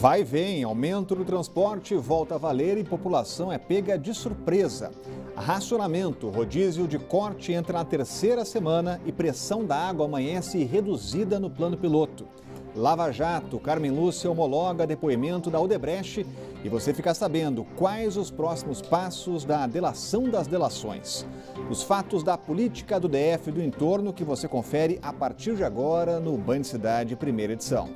Vai vem, aumento do transporte volta a valer e população é pega de surpresa. Racionamento, rodízio de corte entra na terceira semana e pressão da água amanhece reduzida no plano piloto. Lava Jato, Carmen Lúcia homologa depoimento da Odebrecht e você fica sabendo quais os próximos passos da delação das delações. Os fatos da política do DF e do entorno que você confere a partir de agora no Band Cidade, primeira edição.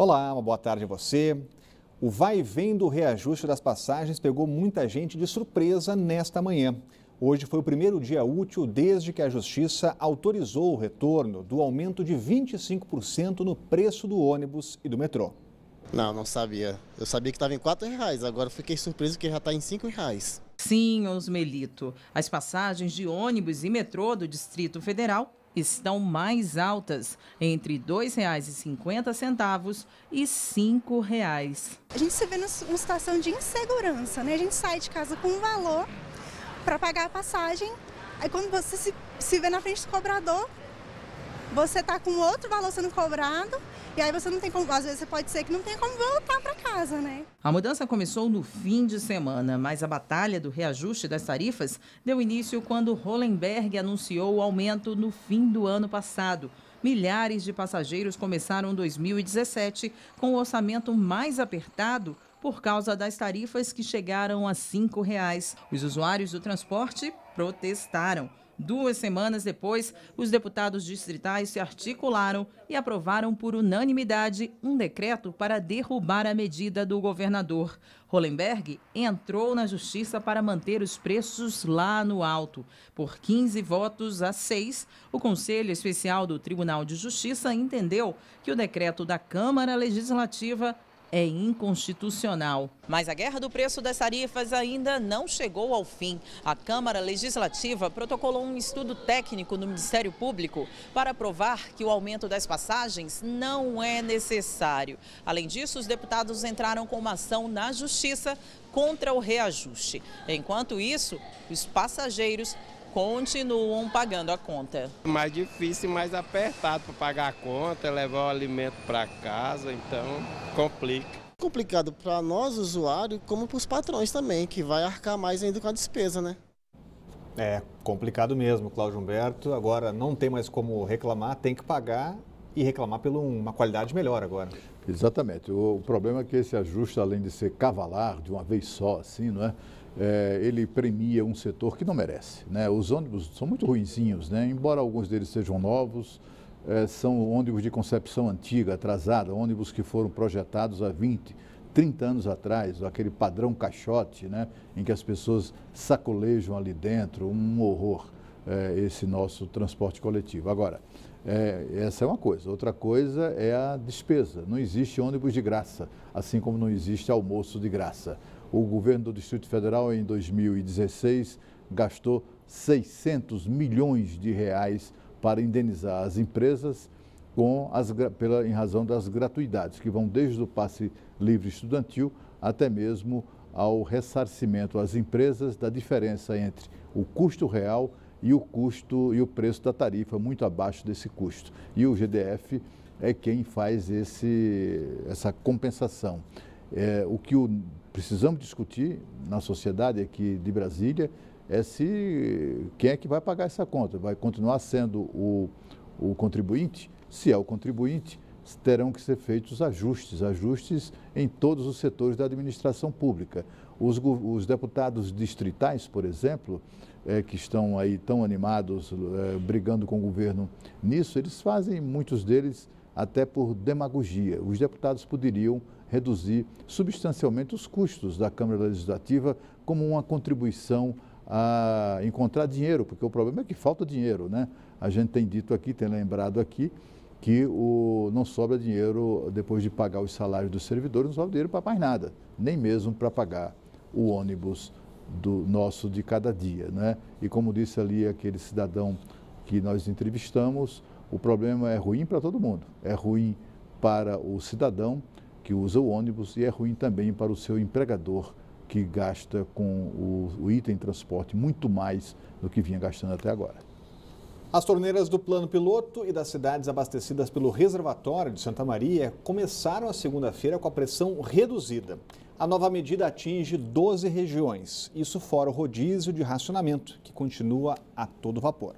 Olá, uma boa tarde a você. O vai e vem do reajuste das passagens pegou muita gente de surpresa nesta manhã. Hoje foi o primeiro dia útil desde que a Justiça autorizou o retorno do aumento de 25% no preço do ônibus e do metrô. Não, não sabia. Eu sabia que estava em R$ reais, agora fiquei surpreso que já está em R$ reais. Sim, Osmelito. As passagens de ônibus e metrô do Distrito Federal estão mais altas, entre R$ 2,50 e R$ 5,00. A gente se vê numa situação de insegurança, né? A gente sai de casa com um valor para pagar a passagem, aí quando você se, se vê na frente do cobrador, você está com outro valor sendo cobrado e aí você não tem como, às vezes pode ser que não tenha como voltar para casa, né? A mudança começou no fim de semana, mas a batalha do reajuste das tarifas deu início quando Hollenberg anunciou o aumento no fim do ano passado. Milhares de passageiros começaram 2017 com o orçamento mais apertado por causa das tarifas que chegaram a R$ reais. Os usuários do transporte protestaram. Duas semanas depois, os deputados distritais se articularam e aprovaram por unanimidade um decreto para derrubar a medida do governador. Hollenberg entrou na justiça para manter os preços lá no alto. Por 15 votos a 6, o Conselho Especial do Tribunal de Justiça entendeu que o decreto da Câmara Legislativa é inconstitucional. Mas a guerra do preço das tarifas ainda não chegou ao fim. A Câmara Legislativa protocolou um estudo técnico no Ministério Público para provar que o aumento das passagens não é necessário. Além disso, os deputados entraram com uma ação na Justiça contra o reajuste. Enquanto isso, os passageiros continuam pagando a conta. Mais difícil, mais apertado para pagar a conta, é levar o alimento para casa, então complica complicado para nós, usuários como para os patrões também, que vai arcar mais ainda com a despesa, né? É, complicado mesmo, Cláudio Humberto. Agora não tem mais como reclamar, tem que pagar e reclamar por uma qualidade melhor agora. Exatamente. O problema é que esse ajuste, além de ser cavalar de uma vez só, assim, não é? é, ele premia um setor que não merece. Né? Os ônibus são muito ruinzinhos, né? embora alguns deles sejam novos, é, são ônibus de concepção antiga, atrasada, ônibus que foram projetados há 20, 30 anos atrás, aquele padrão caixote, né, em que as pessoas sacolejam ali dentro, um horror é, esse nosso transporte coletivo. Agora, é, essa é uma coisa. Outra coisa é a despesa. Não existe ônibus de graça, assim como não existe almoço de graça. O governo do Distrito Federal, em 2016, gastou 600 milhões de reais para indenizar as empresas com as, pela, em razão das gratuidades, que vão desde o passe livre estudantil até mesmo ao ressarcimento às empresas da diferença entre o custo real e o custo e o preço da tarifa muito abaixo desse custo. E o GDF é quem faz esse, essa compensação. É, o que o precisamos discutir na sociedade aqui de Brasília é se quem é que vai pagar essa conta. Vai continuar sendo o, o contribuinte? Se é o contribuinte, terão que ser feitos ajustes, ajustes em todos os setores da administração pública. Os, os deputados distritais, por exemplo, é, que estão aí tão animados, é, brigando com o governo nisso, eles fazem, muitos deles, até por demagogia. Os deputados poderiam reduzir substancialmente os custos da Câmara Legislativa como uma contribuição a encontrar dinheiro, porque o problema é que falta dinheiro, né? A gente tem dito aqui, tem lembrado aqui, que o, não sobra dinheiro depois de pagar os salários dos servidores, não sobra dinheiro para mais nada, nem mesmo para pagar o ônibus do nosso de cada dia, né? E como disse ali aquele cidadão que nós entrevistamos, o problema é ruim para todo mundo. É ruim para o cidadão que usa o ônibus e é ruim também para o seu empregador que gasta com o, o item transporte muito mais do que vinha gastando até agora. As torneiras do plano piloto e das cidades abastecidas pelo reservatório de Santa Maria começaram a segunda-feira com a pressão reduzida. A nova medida atinge 12 regiões, isso fora o rodízio de racionamento, que continua a todo vapor.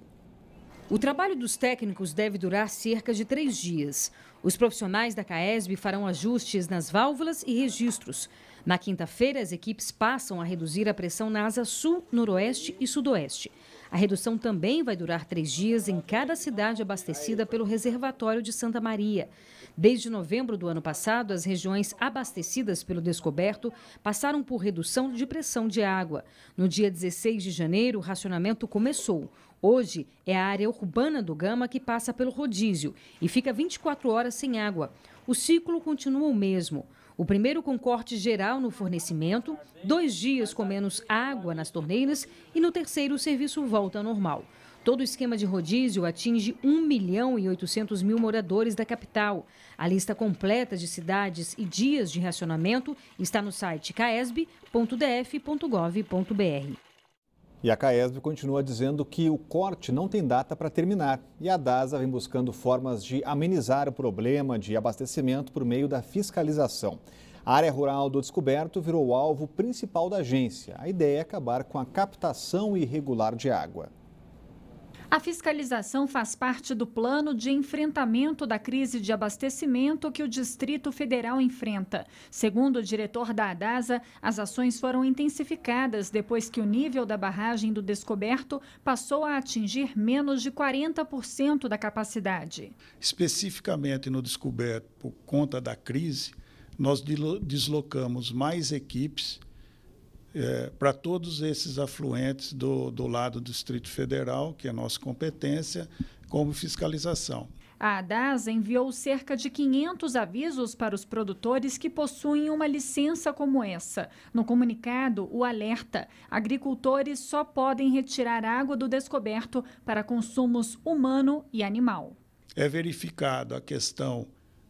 O trabalho dos técnicos deve durar cerca de três dias. Os profissionais da CAESB farão ajustes nas válvulas e registros. Na quinta-feira, as equipes passam a reduzir a pressão na asa sul, noroeste e sudoeste. A redução também vai durar três dias em cada cidade abastecida pelo reservatório de Santa Maria. Desde novembro do ano passado, as regiões abastecidas pelo descoberto passaram por redução de pressão de água. No dia 16 de janeiro, o racionamento começou. Hoje é a área urbana do Gama que passa pelo rodízio e fica 24 horas sem água. O ciclo continua o mesmo. O primeiro com corte geral no fornecimento, dois dias com menos água nas torneiras e no terceiro o serviço volta ao normal. Todo o esquema de rodízio atinge 1 milhão e 800 mil moradores da capital. A lista completa de cidades e dias de racionamento está no site caesb.df.gov.br. E a Caesb continua dizendo que o corte não tem data para terminar e a DASA vem buscando formas de amenizar o problema de abastecimento por meio da fiscalização. A área rural do descoberto virou o alvo principal da agência. A ideia é acabar com a captação irregular de água. A fiscalização faz parte do plano de enfrentamento da crise de abastecimento que o Distrito Federal enfrenta. Segundo o diretor da ADASA, as ações foram intensificadas depois que o nível da barragem do descoberto passou a atingir menos de 40% da capacidade. Especificamente no descoberto, por conta da crise, nós deslocamos mais equipes é, para todos esses afluentes do, do lado do Distrito Federal, que é nossa competência, como fiscalização. A ADAS enviou cerca de 500 avisos para os produtores que possuem uma licença como essa. No comunicado, o alerta: agricultores só podem retirar água do descoberto para consumos humano e animal. É verificado a questão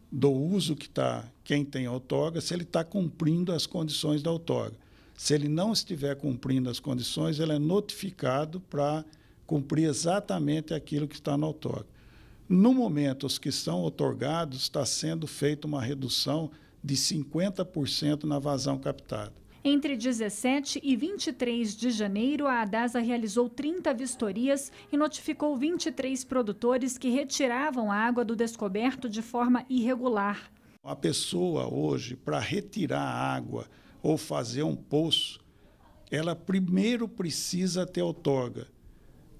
do uso que está quem tem outorga, se ele está cumprindo as condições da outorga. Se ele não estiver cumprindo as condições, ele é notificado para cumprir exatamente aquilo que está no outorga. No momento, os que são otorgados, está sendo feita uma redução de 50% na vazão captada. Entre 17 e 23 de janeiro, a Adasa realizou 30 vistorias e notificou 23 produtores que retiravam a água do descoberto de forma irregular. A pessoa hoje, para retirar a água ou fazer um poço, ela primeiro precisa ter outorga.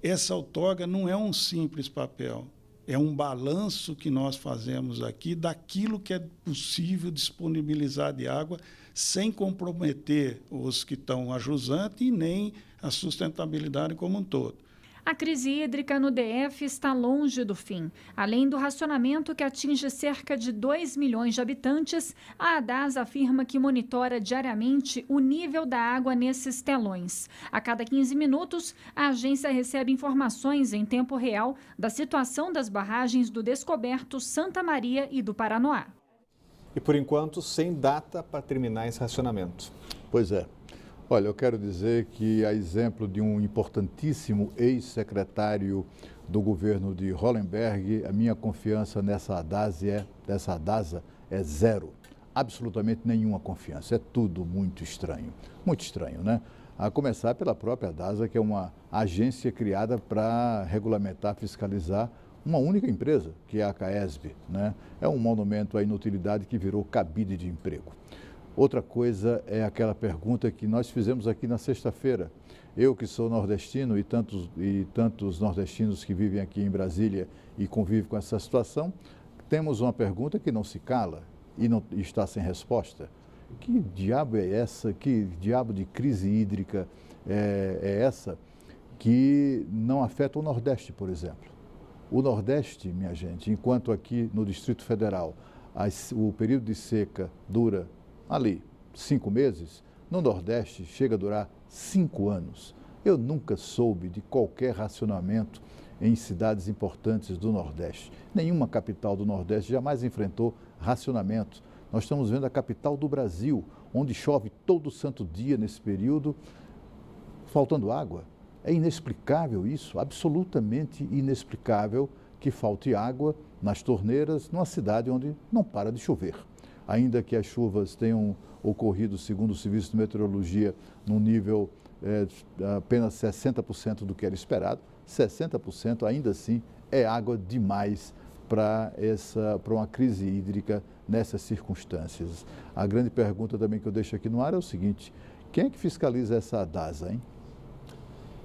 Essa outorga não é um simples papel, é um balanço que nós fazemos aqui daquilo que é possível disponibilizar de água sem comprometer os que estão a jusante e nem a sustentabilidade como um todo. A crise hídrica no DF está longe do fim. Além do racionamento que atinge cerca de 2 milhões de habitantes, a ADAS afirma que monitora diariamente o nível da água nesses telões. A cada 15 minutos, a agência recebe informações em tempo real da situação das barragens do Descoberto, Santa Maria e do Paranoá. E por enquanto, sem data para terminar esse racionamento. Pois é, Olha, eu quero dizer que, a exemplo de um importantíssimo ex-secretário do governo de Hollenberg, a minha confiança nessa Adasa é, nessa é zero. Absolutamente nenhuma confiança. É tudo muito estranho. Muito estranho, né? A começar pela própria Adasa, que é uma agência criada para regulamentar, fiscalizar uma única empresa, que é a CAESB. Né? É um monumento à inutilidade que virou cabide de emprego. Outra coisa é aquela pergunta que nós fizemos aqui na sexta-feira. Eu que sou nordestino e tantos, e tantos nordestinos que vivem aqui em Brasília e convivem com essa situação, temos uma pergunta que não se cala e não e está sem resposta. Que diabo é essa? Que diabo de crise hídrica é, é essa que não afeta o Nordeste, por exemplo? O Nordeste, minha gente, enquanto aqui no Distrito Federal as, o período de seca dura ali cinco meses, no Nordeste chega a durar cinco anos. Eu nunca soube de qualquer racionamento em cidades importantes do Nordeste. Nenhuma capital do Nordeste jamais enfrentou racionamento. Nós estamos vendo a capital do Brasil, onde chove todo santo dia nesse período, faltando água. É inexplicável isso, absolutamente inexplicável que falte água nas torneiras numa cidade onde não para de chover ainda que as chuvas tenham ocorrido, segundo o Serviço de Meteorologia, num nível é, apenas 60% do que era esperado, 60% ainda assim é água demais para essa para uma crise hídrica nessas circunstâncias. A grande pergunta também que eu deixo aqui no ar é o seguinte: quem é que fiscaliza essa DASA, hein?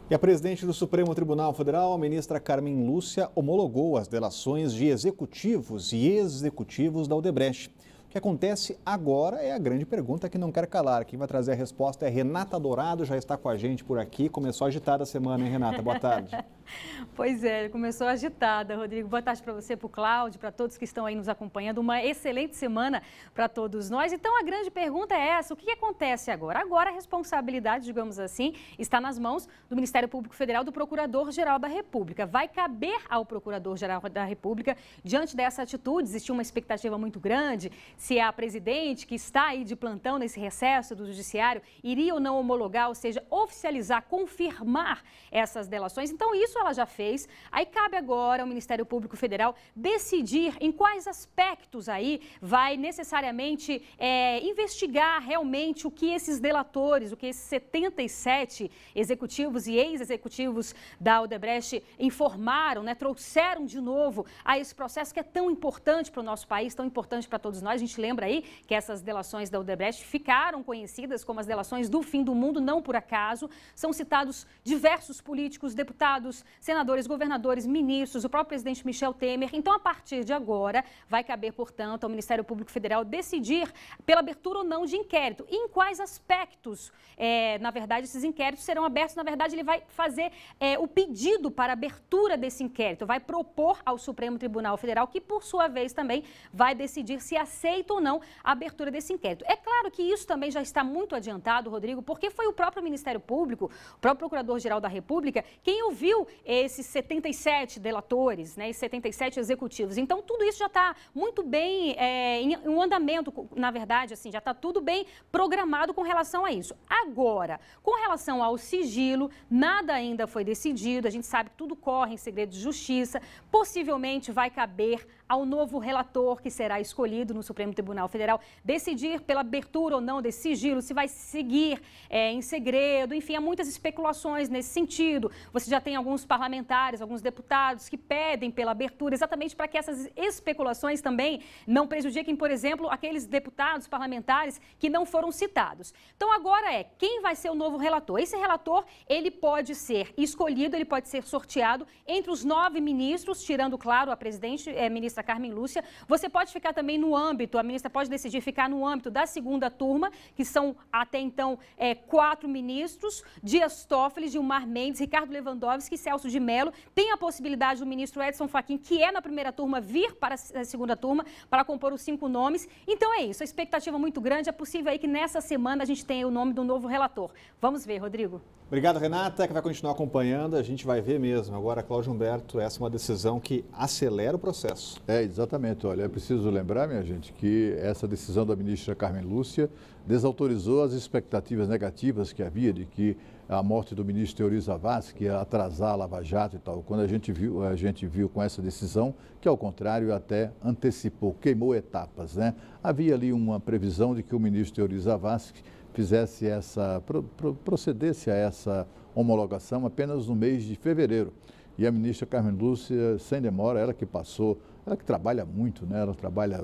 E a presidente do Supremo Tribunal Federal, a ministra Carmen Lúcia, homologou as delações de executivos e ex-executivos da Odebrecht. O que acontece agora é a grande pergunta que não quer calar. Quem vai trazer a resposta é Renata Dourado, já está com a gente por aqui. Começou agitada a semana, hein, Renata? Boa tarde. pois é, começou agitada, Rodrigo. Boa tarde para você, para o Cláudio, para todos que estão aí nos acompanhando. Uma excelente semana para todos nós. Então, a grande pergunta é essa: o que acontece agora? Agora, a responsabilidade, digamos assim, está nas mãos do Ministério Público Federal, do Procurador-Geral da República. Vai caber ao Procurador-Geral da República, diante dessa atitude, Existia uma expectativa muito grande se a presidente, que está aí de plantão nesse recesso do judiciário, iria ou não homologar, ou seja, oficializar, confirmar essas delações. Então, isso ela já fez. Aí cabe agora ao Ministério Público Federal decidir em quais aspectos aí vai necessariamente é, investigar realmente o que esses delatores, o que esses 77 executivos e ex-executivos da Odebrecht informaram, né, trouxeram de novo a esse processo que é tão importante para o nosso país, tão importante para todos nós gente lembra aí que essas delações da Odebrecht ficaram conhecidas como as delações do fim do mundo, não por acaso. São citados diversos políticos, deputados, senadores, governadores, ministros, o próprio presidente Michel Temer. Então, a partir de agora, vai caber, portanto, ao Ministério Público Federal decidir pela abertura ou não de inquérito e em quais aspectos, é, na verdade, esses inquéritos serão abertos. Na verdade, ele vai fazer é, o pedido para abertura desse inquérito, vai propor ao Supremo Tribunal Federal, que, por sua vez, também vai decidir se aceita ou não a abertura desse inquérito. É claro que isso também já está muito adiantado, Rodrigo, porque foi o próprio Ministério Público, o próprio Procurador-Geral da República, quem ouviu esses 77 delatores, né, e 77 executivos. Então, tudo isso já está muito bem é, em um andamento, na verdade, assim, já está tudo bem programado com relação a isso. Agora, com relação ao sigilo, nada ainda foi decidido, a gente sabe que tudo corre em segredo de justiça, possivelmente vai caber ao novo relator que será escolhido no Supremo Tribunal Federal decidir pela abertura ou não desse sigilo, se vai seguir é, em segredo. Enfim, há muitas especulações nesse sentido. Você já tem alguns parlamentares, alguns deputados que pedem pela abertura, exatamente para que essas especulações também não prejudiquem, por exemplo, aqueles deputados parlamentares que não foram citados. Então, agora é quem vai ser o novo relator. Esse relator, ele pode ser escolhido, ele pode ser sorteado entre os nove ministros, tirando, claro, a presidente, é, ministra ministra Carmen Lúcia. Você pode ficar também no âmbito, a ministra pode decidir ficar no âmbito da segunda turma, que são até então é, quatro ministros, Dias Toffoli, Gilmar Mendes, Ricardo Lewandowski, Celso de Mello. Tem a possibilidade do ministro Edson Fachin, que é na primeira turma, vir para a segunda turma para compor os cinco nomes. Então é isso, a expectativa é muito grande, é possível aí que nessa semana a gente tenha o nome do novo relator. Vamos ver, Rodrigo. Obrigado, Renata, que vai continuar acompanhando. A gente vai ver mesmo. Agora, Cláudio Humberto, essa é uma decisão que acelera o processo. É, exatamente. Olha, é preciso lembrar, minha gente, que essa decisão da ministra Carmen Lúcia desautorizou as expectativas negativas que havia de que a morte do ministro Teori Zavascki ia atrasar a Lava Jato e tal. Quando a gente viu, a gente viu com essa decisão que, ao contrário, até antecipou, queimou etapas, né? Havia ali uma previsão de que o ministro Teoriza Zavascki fizesse essa, pro, pro, procedesse a essa homologação apenas no mês de fevereiro. E a ministra Carmen Lúcia, sem demora, ela que passou, ela que trabalha muito, né? ela trabalha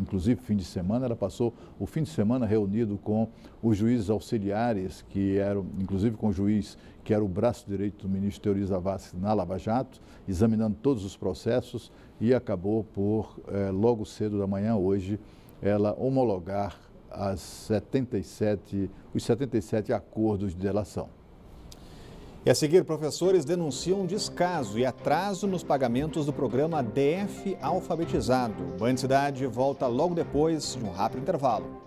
inclusive fim de semana, ela passou o fim de semana reunido com os juízes auxiliares, que eram, inclusive com o juiz que era o braço direito do ministro Teori Zavascki na Lava Jato, examinando todos os processos e acabou por, eh, logo cedo da manhã hoje, ela homologar as 77, os 77 acordos de delação. E a seguir, professores denunciam descaso e atraso nos pagamentos do programa DF Alfabetizado. Banho Cidade volta logo depois de um rápido intervalo.